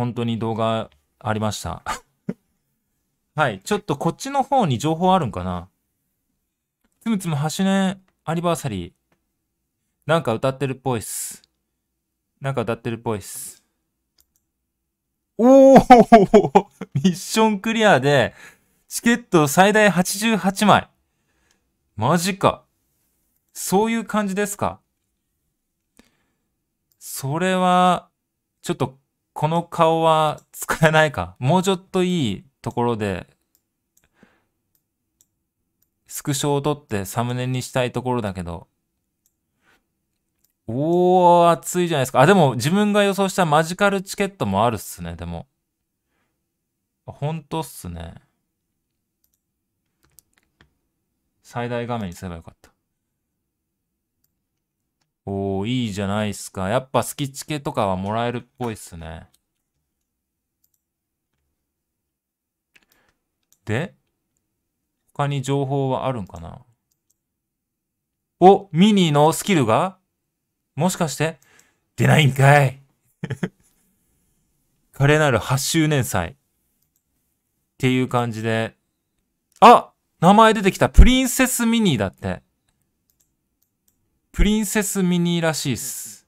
本当に動画ありました。はい。ちょっとこっちの方に情報あるんかなつむつむ8年アニバーサリー。なんか歌ってるっぽいっす。なんか歌ってるっぽいっす。おお ミッションクリアで、チケット最大88枚。マジか。そういう感じですかそれは、ちょっとこの顔は使えないか。もうちょっといいところで、スクショを撮ってサムネにしたいところだけど。おー、熱いじゃないですか。あ、でも自分が予想したマジカルチケットもあるっすね、でも。ほんとっすね。最大画面にすればよかった。おお、いいじゃないっすか。やっぱ好きチケとかはもらえるっぽいっすね。で、他に情報はあるんかなお、ミニのスキルがもしかして出ないんかい華麗 なる8周年祭。っていう感じで。あ名前出てきた。プリンセスミニーだって。プリンセスミニーらしいっす。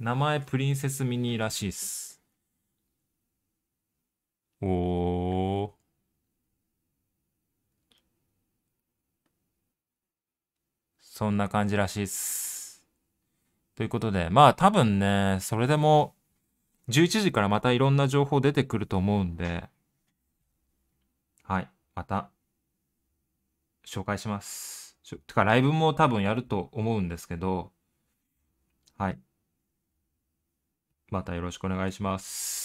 名前プリンセスミニーらしいっす。おー。そんな感じらしいっす。ということで、まあ多分ね、それでも11時からまたいろんな情報出てくると思うんで、はい、また紹介します。とかライブも多分やると思うんですけど、はい。またよろしくお願いします。